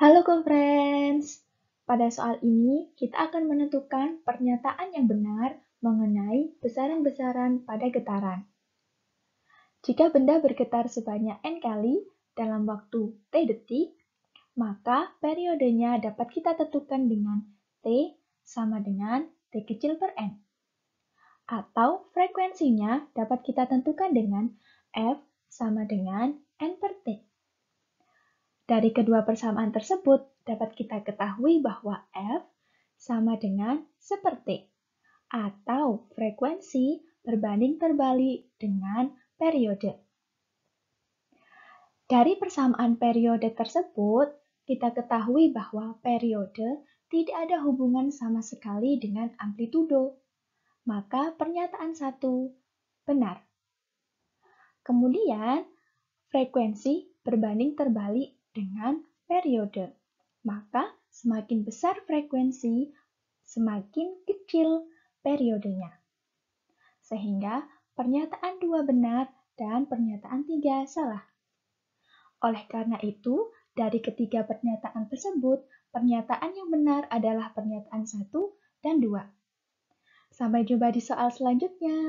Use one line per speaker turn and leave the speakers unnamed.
Halo friends. Pada soal ini, kita akan menentukan pernyataan yang benar mengenai besaran-besaran pada getaran. Jika benda bergetar sebanyak N kali dalam waktu T detik, maka periodenya dapat kita tentukan dengan T sama dengan T kecil per N. Atau frekuensinya dapat kita tentukan dengan F sama dengan dari kedua persamaan tersebut dapat kita ketahui bahwa F sama dengan seperti atau frekuensi berbanding terbalik dengan periode. Dari persamaan periode tersebut, kita ketahui bahwa periode tidak ada hubungan sama sekali dengan amplitudo. Maka pernyataan satu benar. Kemudian, frekuensi berbanding terbalik dengan periode. Maka semakin besar frekuensi, semakin kecil periodenya. Sehingga pernyataan dua benar dan pernyataan tiga salah. Oleh karena itu, dari ketiga pernyataan tersebut, pernyataan yang benar adalah pernyataan satu dan dua. Sampai jumpa di soal selanjutnya.